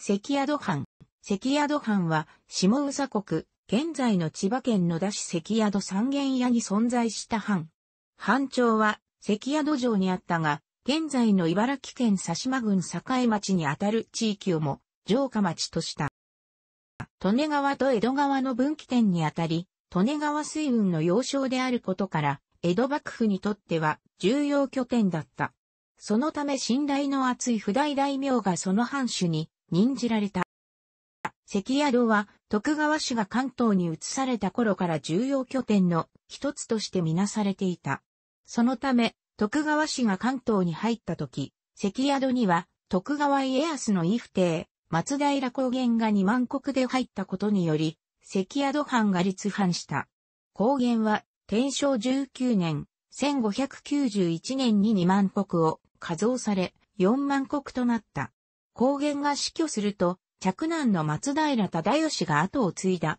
関宿藩。関宿藩は、下宇佐国、現在の千葉県野田市関宿三軒屋に存在した藩。藩庁は、関宿城にあったが、現在の茨城県佐島郡境町にあたる地域をも、城下町とした。利根川と江戸川の分岐点にあたり、利根川水運の要衝であることから、江戸幕府にとっては重要拠点だった。そのため信頼の厚い不代大名がその藩主に任じられた。関宿は徳川氏が関東に移された頃から重要拠点の一つとしてみなされていた。そのため、徳川氏が関東に入った時、関宿には徳川家康の伊府邸、松平高原が2万国で入ったことにより、関宿藩が立藩した。高原は天正19年、1591年に2万国を加増され、4万国となった。高原が死去すると、嫡男の松平忠義が後を継いだ。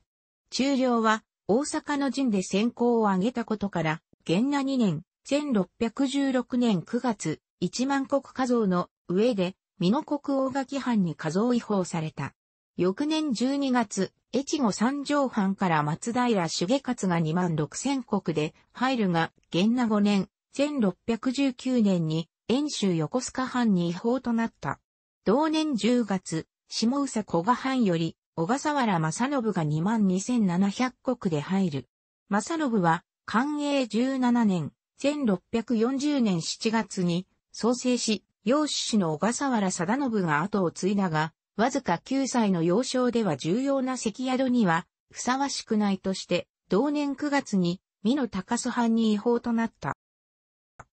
中領は大阪の陣で先行を挙げたことから、元那2年、1616年9月、一万国家像の上で、美濃国大垣藩に家像違法された。翌年12月、越後三条藩から松平重勝が2万6千国で入るが、元那5年、1619年に、遠州横須賀藩に違法となった。同年10月、下宇佐古賀藩より、小笠原正信が22,700国で入る。正信は、寛永17年、1640年7月に、創生し、養子氏の小笠原貞信が後を継いだが、わずか9歳の幼少では重要な関宿には、ふさわしくないとして、同年9月に、美濃高須藩に違法となった。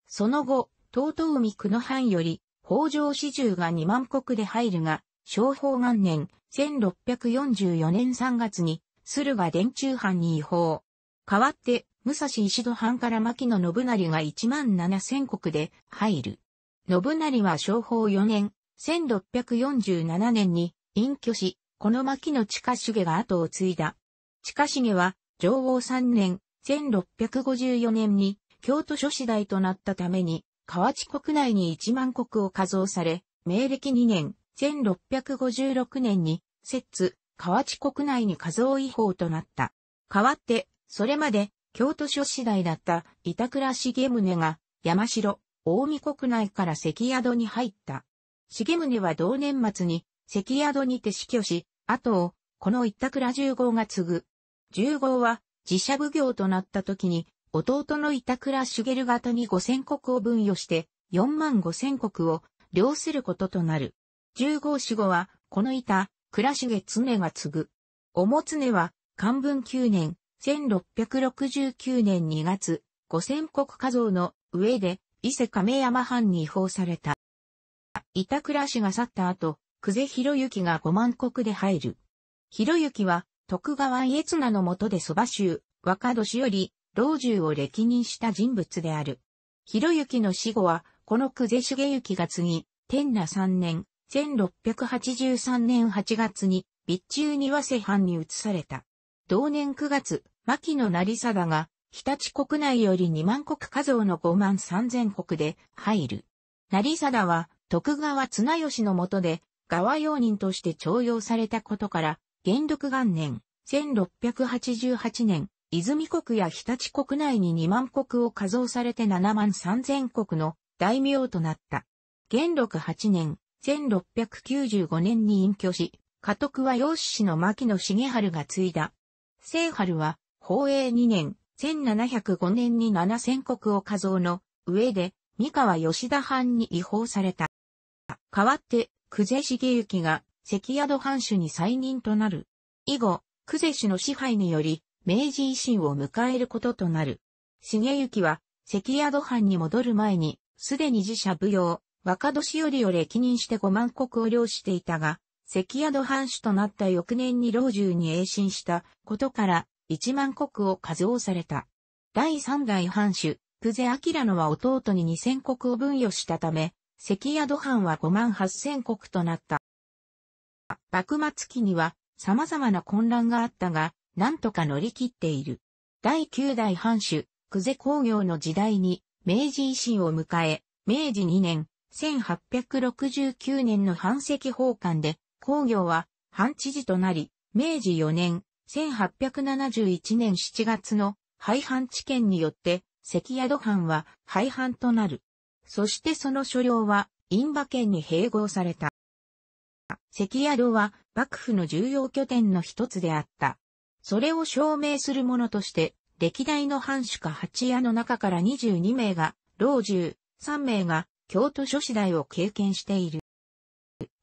その後、遠東海久野藩より、北条四十が二万国で入るが、昭法元年、1644年3月に、駿河殿中藩に違法。代わって、武蔵石戸藩から牧野信成が一万七千国で入る。信成は昭法四年、1647年に隠居し、この牧野近重が後を継いだ。近重は、上王三年、1654年に京都諸次第となったために、河内国内に1万国を加増され、明暦2年、1656年に、摂津、河内国内に加増違法となった。代わって、それまで、京都諸次第だった板倉重宗が、山城、大見国内から関宿に入った。重宗は同年末に、関宿にて死去し、後を、この板倉十号が継ぐ。十号は、自社奉行となった時に、弟の板倉茂型に五千国を分与して、四万五千国を領することとなる。十五四後は、この板、倉重常が継ぐ。おつ常は、漢文九年、六百六十九年二月、五千国家像の上で、伊勢亀山藩に移報された。板倉氏が去った後、久世博之が五万国で入る。博之は、徳川家綱の下で蕎麦州、若年より、老中を歴任した人物である。広行の死後は、この久世重行が次、天那3年、1683年8月に、備中庭瀬藩に移された。同年9月、牧野成貞が、日立国内より2万国家像の5万3000国で入る。成貞は、徳川綱吉の下で、側用人として徴用されたことから、元禄元年、1688年、泉国や日立国内に2万国を加増されて7万3000国の大名となった。元禄8年、1695年に隠居し、家督は養子氏の牧野重春が継いだ。清春は、宝永2年、1705年に7000国を加増の上で、三河吉田藩に違法された。代わって、久世茂之が関宿藩主に再任となる。以後、久世氏の支配により、明治維新を迎えることとなる。重幸は、関宿藩に戻る前に、すでに自社舞踊、若年寄りを歴任して五万国を領していたが、関宿藩主となった翌年に老中に栄進したことから、一万国を数をされた。第三代藩主、久世明のは弟に二千国を分与したため、関宿藩は五万八千国となった。幕末期には様々な混乱があったが、なんとか乗り切っている。第9代藩主、久世工業の時代に、明治維新を迎え、明治2年、1869年の藩籍奉還で、工業は藩知事となり、明治4年、1871年7月の廃藩置県によって、関宿藩は廃藩となる。そしてその所領は、印馬県に併合された。関宿は幕府の重要拠点の一つであった。それを証明するものとして、歴代の藩主か八屋の中から22名が、老中、3名が、京都諸子代を経験している。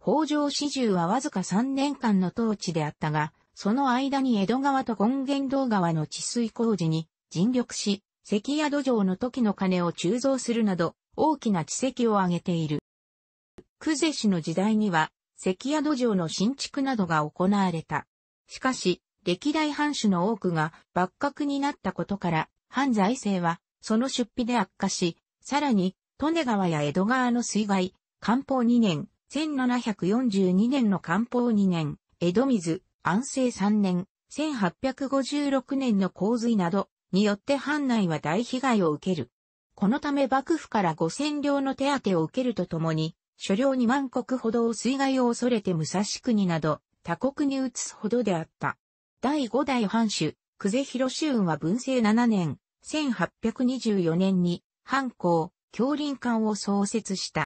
北条四十はわずか3年間の統治であったが、その間に江戸川と権現道川の治水工事に尽力し、関宿城の時の金を鋳造するなど、大きな地績を挙げている。久世氏の時代には、関宿城の新築などが行われた。しかし、歴代藩主の多くが幕閣になったことから、藩財政はその出費で悪化し、さらに、利根川や江戸川の水害、官報2年、1742年の官報2年、江戸水、安政3年、1856年の洪水などによって藩内は大被害を受ける。このため幕府から五千両の手当を受けるとともに、所領2万国ほどを水害を恐れて武蔵国など他国に移すほどであった。第5代藩主、久世広志運は文政7年、1824年に、藩校、教林館を創設した。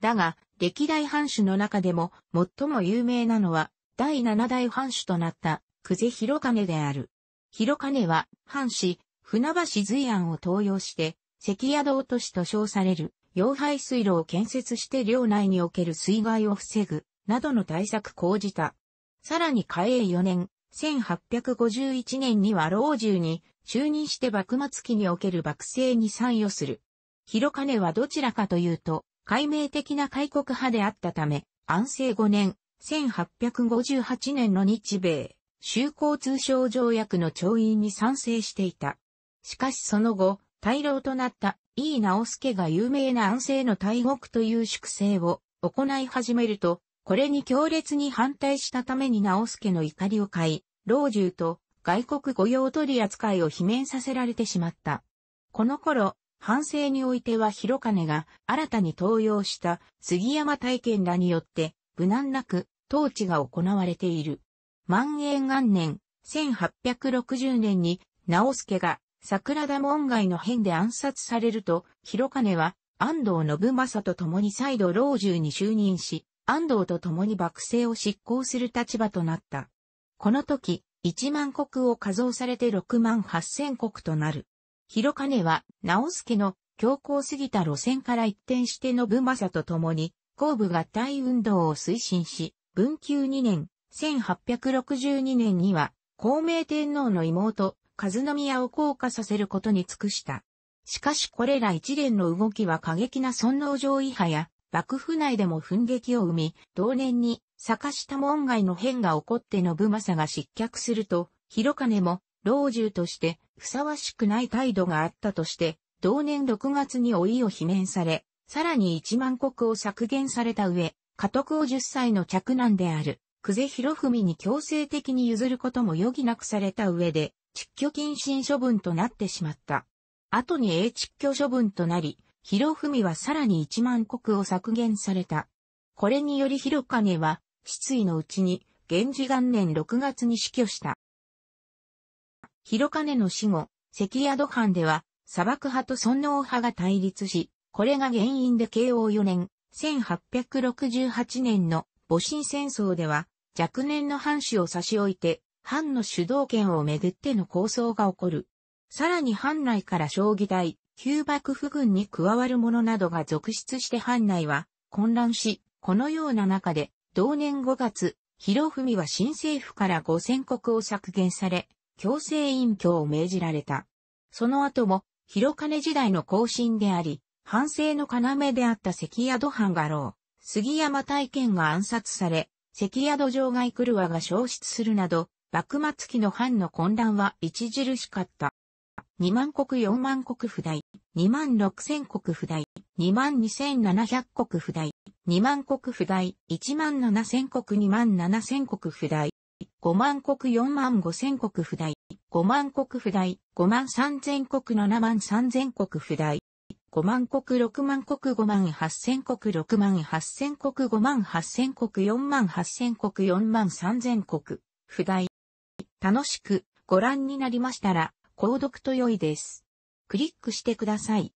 だが、歴代藩主の中でも最も有名なのは、第7代藩主となった、久世広金である。広金は、藩士、船橋随安を登用して、関宿落としと称される、洋廃水路を建設して領内における水害を防ぐ、などの対策講じた。さらに開永4年、1851年には老中に就任して幕末期における幕政に参与する。広金はどちらかというと、解明的な開国派であったため、安政5年、1858年の日米、修好通商条約の調印に賛成していた。しかしその後、大老となった井伊直介が有名な安政の大国という粛清を行い始めると、これに強烈に反対したために直助の怒りを買い、老中と外国御用取扱いを罷免させられてしまった。この頃、反省においては広金が新たに登用した杉山体験らによって無難なく統治が行われている。万延元年、1860年に直助が桜田門外の変で暗殺されると、広金は安藤信正と共に再度老中に就任し、安藤と共に幕政を執行する立場となった。この時、1万国を加増されて6万8000国となる。広金は、直助の強硬すぎた路線から一転して信政と共に、後部合体運動を推進し、文久2年、1862年には、孔明天皇の妹、和宮を降下させることに尽くした。しかしこれら一連の動きは過激な尊皇上位派や幕府内でも奮撃を生み、同年に坂下門外の変が起こって信政が失脚すると、広金も老中としてふさわしくない態度があったとして、同年6月に老いを罷免され、さらに1万国を削減された上、家督を10歳の嫡男である、久世博文に強制的に譲ることも余儀なくされた上で、蓄居謹慎処分となってしまった。後に英窒居処分となり、広文はさらに一万国を削減された。これにより広金は、失意のうちに、源氏元年6月に死去した。広金の死後、関宿藩では、砂漠派と尊王派が対立し、これが原因で慶応4年、1868年の戊辰戦争では、若年の藩主を差し置いて、藩の主導権をめぐっての抗争が起こる。さらに藩内から将棋台、旧幕府軍に加わる者などが続出して藩内は混乱し、このような中で、同年5月、広文は新政府から五千国を削減され、強制隠居を命じられた。その後も、広金時代の後進であり、反省の要であった関宿藩ろう。杉山大賢が暗殺され、関宿城外るわが消失するなど、幕末期の藩の混乱は著しかった。2万国4万国不代、2万6千国不代、2万2千700国不代、2万国不代、1万7千国2万7千国不代、5万国4万5千国不代、5万国不代、5万3千国7万3千国不代、5万国6万国5万8千国6万8千国5万8千国4万8千国4万3千国、不代。楽しくご覧になりましたら、購読と良いです。クリックしてください。